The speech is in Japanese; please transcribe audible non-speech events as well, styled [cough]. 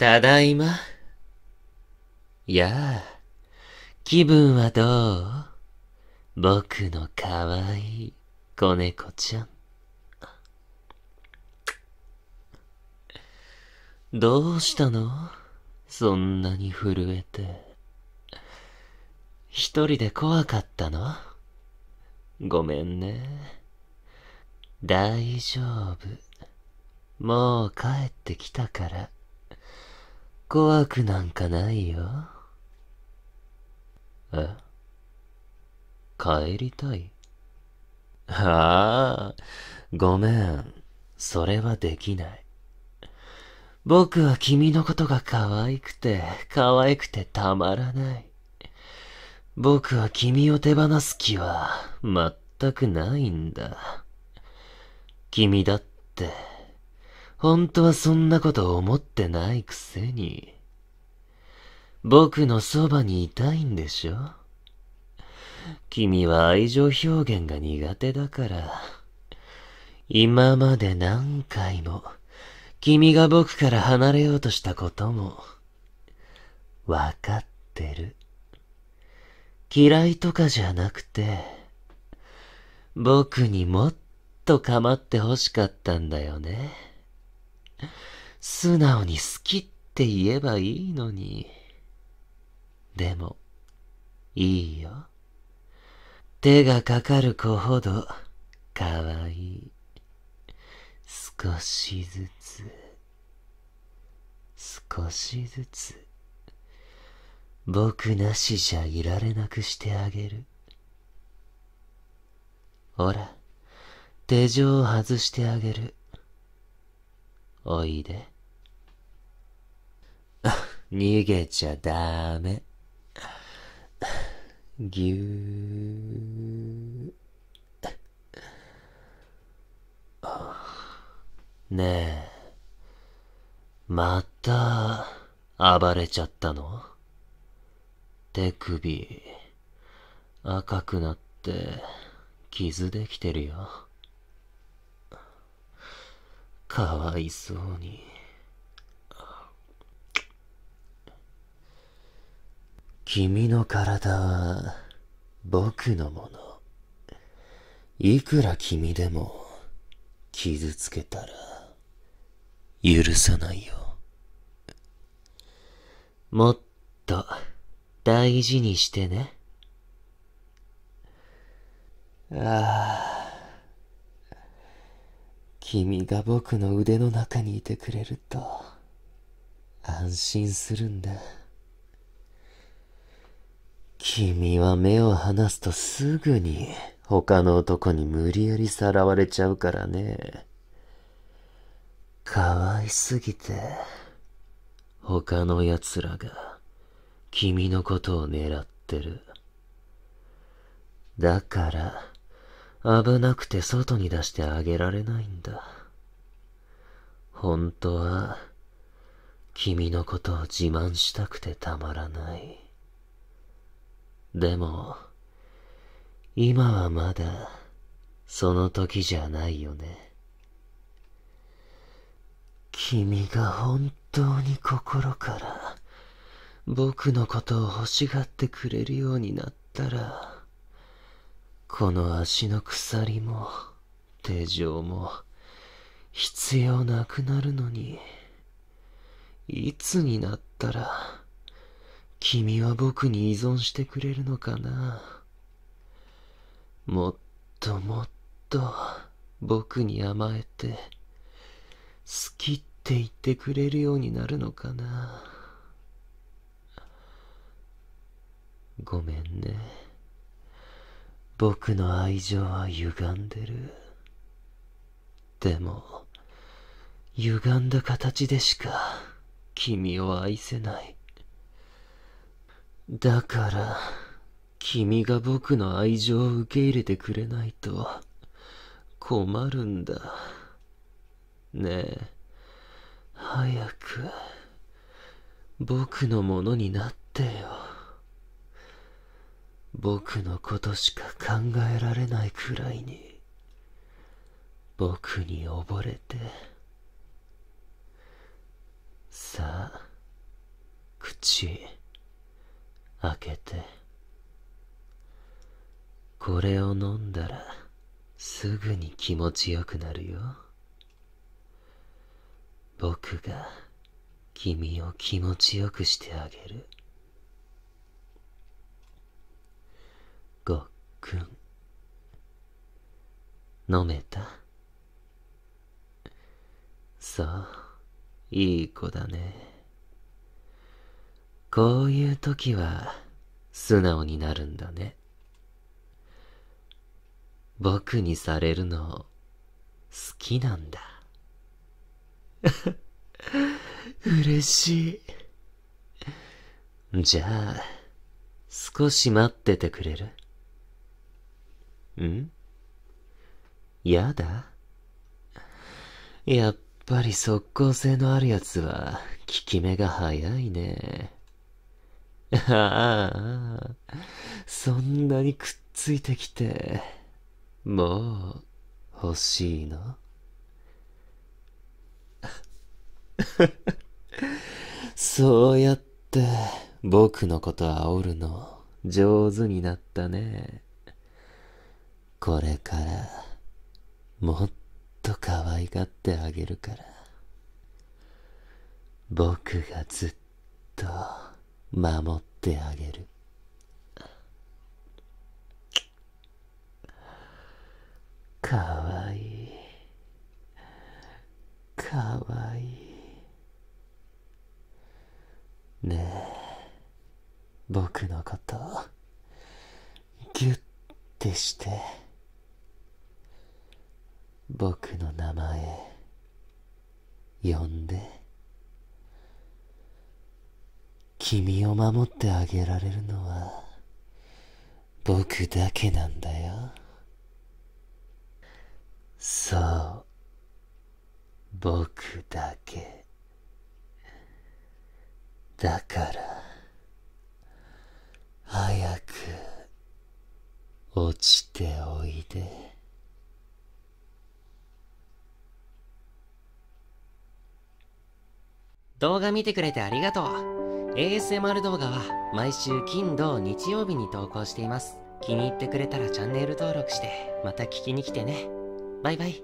ただいま。やあ、気分はどう僕のかわいい子猫ちゃん。どうしたのそんなに震えて。一人で怖かったのごめんね。大丈夫。もう帰ってきたから。怖くなんかないよ。え帰りたいああ、ごめん。それはできない。僕は君のことが可愛くて、可愛くてたまらない。僕は君を手放す気は、全くないんだ。君だって、本当はそんなこと思ってないくせに。僕のそばにいたいんでしょ君は愛情表現が苦手だから。今まで何回も、君が僕から離れようとしたことも、わかってる。嫌いとかじゃなくて、僕にもっと構って欲しかったんだよね。素直に好きって言えばいいのに。でも、いいよ。手がかかる子ほど、かわいい。少しずつ、少しずつ、僕なしじゃいられなくしてあげる。ほら、手錠を外してあげる。おいで。[laughs] 逃げちゃダメ。ぎゅー。ねえ。また、暴れちゃったの手首、赤くなって、傷できてるよ。かわいそうに。君の体は僕のもの。いくら君でも傷つけたら許さないよ。もっと大事にしてね。ああ。君が僕の腕の中にいてくれると安心するんだ君は目を離すとすぐに他の男に無理やりさらわれちゃうからね可愛すぎて他の奴らが君のことを狙ってるだから危なくて外に出してあげられないんだ。本当は、君のことを自慢したくてたまらない。でも、今はまだ、その時じゃないよね。君が本当に心から、僕のことを欲しがってくれるようになったら、この足の鎖も、手錠も、必要なくなるのに、いつになったら、君は僕に依存してくれるのかな。もっともっと、僕に甘えて、好きって言ってくれるようになるのかな。ごめんね。僕の愛情は歪んでる。でも、歪んだ形でしか君を愛せない。だから、君が僕の愛情を受け入れてくれないと困るんだ。ねえ、早く僕のものになってよ。僕のことしか考えられないくらいに僕に溺れてさあ口開けてこれを飲んだらすぐに気持ちよくなるよ僕が君を気持ちよくしてあげるくん飲めたそういい子だねこういう時は素直になるんだね僕にされるの好きなんだ [laughs] 嬉しいじゃあ少し待っててくれるんやだやっぱり即効性のあるやつは、効き目が早いね。ああ、そんなにくっついてきて、もう、欲しいの [laughs] そうやって、僕のこと煽るの、上手になったね。これからもっと可愛がってあげるから僕がずっと守ってあげるかわいいかわいいねえ僕のことギュッてして。僕の名前呼んで君を守ってあげられるのは僕だけなんだよそう僕だけだから早く落ちておいで。動画見てくれてありがとう。ASMR 動画は毎週金土日曜日に投稿しています。気に入ってくれたらチャンネル登録して、また聞きに来てね。バイバイ。